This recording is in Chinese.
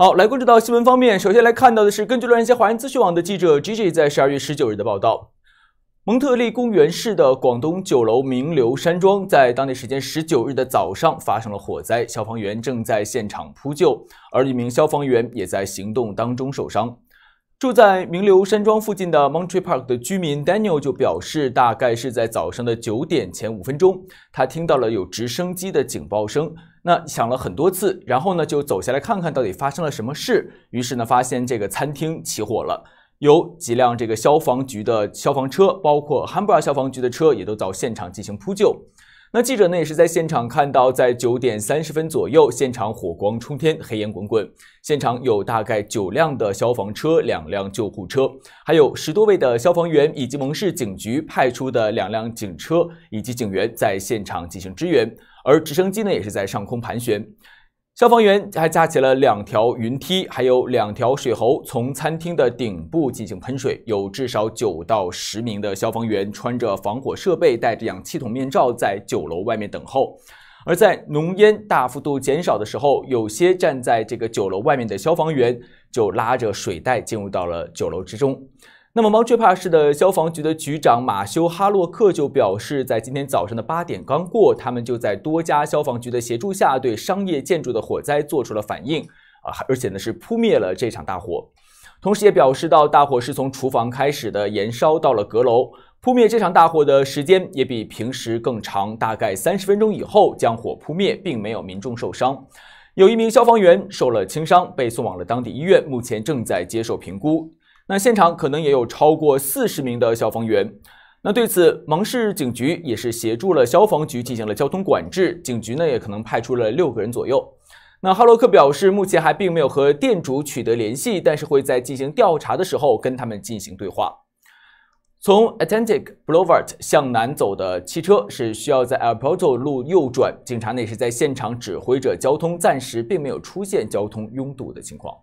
好，来关注到新闻方面，首先来看到的是，根据洛杉矶华人资讯网的记者 Gigi 在十二月十九日的报道，蒙特利公园市的广东酒楼名流山庄，在当地时间十九日的早上发生了火灾，消防员正在现场扑救，而一名消防员也在行动当中受伤。住在名流山庄附近的 m o n t r e Park 的居民 Daniel 就表示，大概是在早上的九点前五分钟，他听到了有直升机的警报声。那想了很多次，然后呢就走下来看看到底发生了什么事。于是呢发现这个餐厅起火了，有几辆这个消防局的消防车，包括汉布尔消防局的车也都到现场进行扑救。那记者呢也是在现场看到，在九点三十分左右，现场火光冲天，黑烟滚滚。现场有大概九辆的消防车，两辆救护车，还有十多位的消防员，以及蒙市警局派出的两辆警车以及警员在现场进行支援。而直升机呢也是在上空盘旋，消防员还架起了两条云梯，还有两条水喉从餐厅的顶部进行喷水。有至少九到十名的消防员穿着防火设备，戴着氧气筒面罩，在酒楼外面等候。而在浓烟大幅度减少的时候，有些站在这个酒楼外面的消防员就拉着水带进入到了酒楼之中。那么，蒙特帕市的消防局的局长马修·哈洛克就表示，在今天早上的八点刚过，他们就在多家消防局的协助下，对商业建筑的火灾做出了反应，啊，而且呢是扑灭了这场大火。同时，也表示到大火是从厨房开始的，延烧到了阁楼。扑灭这场大火的时间也比平时更长，大概三十分钟以后将火扑灭，并没有民众受伤，有一名消防员受了轻伤，被送往了当地医院，目前正在接受评估。那现场可能也有超过四十名的消防员。那对此，芒市警局也是协助了消防局进行了交通管制，警局呢也可能派出了六个人左右。那哈洛克表示，目前还并没有和店主取得联系，但是会在进行调查的时候跟他们进行对话。从 Atlantic Boulevard 向南走的汽车是需要在 a l p o r t r o 路右转。警察呢也是在现场指挥着交通，暂时并没有出现交通拥堵的情况。